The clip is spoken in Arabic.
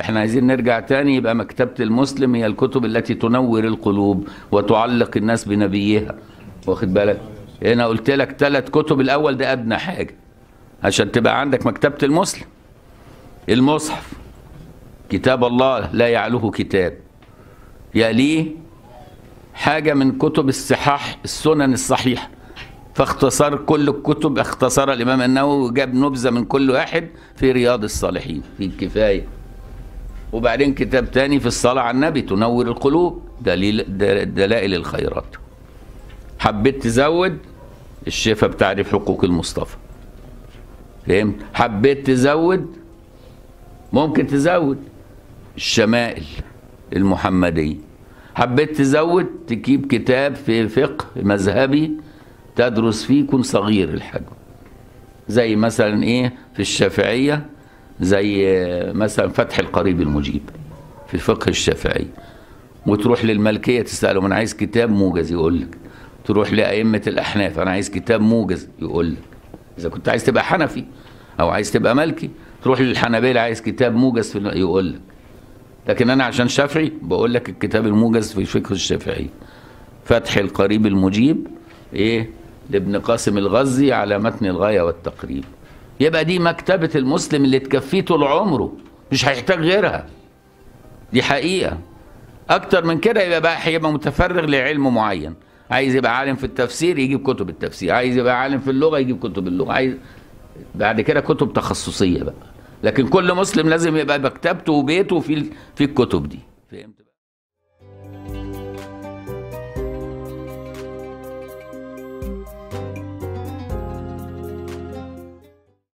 احنا عايزين نرجع تاني يبقى مكتبة المسلم هي الكتب التي تنور القلوب وتعلق الناس بنبيها واخد بالك هنا قلت لك ثلاث كتب الاول ده ادنى حاجة عشان تبقى عندك مكتبة المسلم المصحف كتاب الله لا يعلوه كتاب يليه حاجة من كتب الصحاح السنن الصحيحة فاختصر كل الكتب اختصر الإمام النووي وجاب نبذة من كل واحد في رياض الصالحين في الكفاية وبعدين كتاب تاني في الصلاة على النبي تنور القلوب دليل دلائل الخيرات حبيت تزود الشفا بتعرف حقوق المصطفى فهمت حبيت تزود ممكن تزود الشمائل المحمدية حبيت تزود تجيب كتاب في فقه مذهبي تدرس فيه يكون صغير الحجم زي مثلا ايه في الشافعيه زي مثلا فتح القريب المجيب في الفقه الشافعي وتروح للملكية تسألهم أنا عايز كتاب موجز يقول لك تروح لأئمة الأحناف أنا عايز كتاب موجز يقول لك إذا كنت عايز تبقى حنفي أو عايز تبقى ملكي تروح للحنابلة عايز كتاب موجز في يقول لك لكن أنا عشان شافعي بقول لك الكتاب الموجز في الفقه الشافعي فتح القريب المجيب إيه لابن قاسم الغزي على متن الغاية والتقريب يبقى دي مكتبة المسلم اللي تكفيه طول عمره مش هيحتاج غيرها دي حقيقة أكتر من كده يبقى بقى هيبقى متفرغ لعلم معين عايز يبقى عالم في التفسير يجيب كتب التفسير عايز يبقى عالم في اللغة يجيب كتب اللغة عايز بعد كده كتب تخصصية بقى لكن كل مسلم لازم يبقى مكتبته وبيته في في الكتب دي فهمت